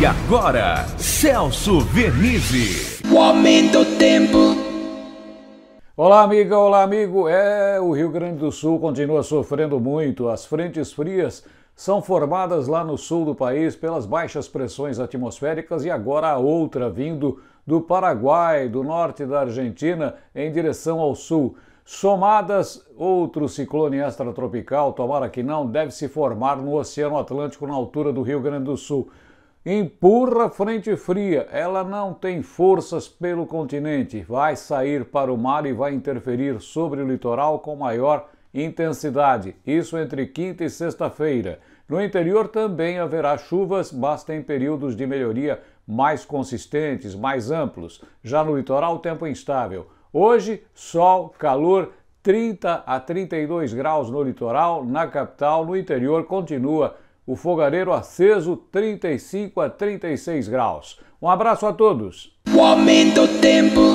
E agora, Celso Vernizzi. O aumento do tempo. Olá, amiga, olá, amigo. É, o Rio Grande do Sul continua sofrendo muito. As frentes frias são formadas lá no sul do país pelas baixas pressões atmosféricas e agora a outra vindo do Paraguai, do norte da Argentina, em direção ao sul. Somadas, outro ciclone extratropical, tomara que não, deve se formar no Oceano Atlântico na altura do Rio Grande do Sul. Empurra frente fria, ela não tem forças pelo continente, vai sair para o mar e vai interferir sobre o litoral com maior intensidade. Isso entre quinta e sexta-feira. No interior também haverá chuvas, mas tem períodos de melhoria mais consistentes, mais amplos. Já no litoral, tempo é instável. Hoje, sol, calor, 30 a 32 graus no litoral, na capital, no interior continua o fogareiro aceso 35 a 36 graus. Um abraço a todos. O aumento tempo.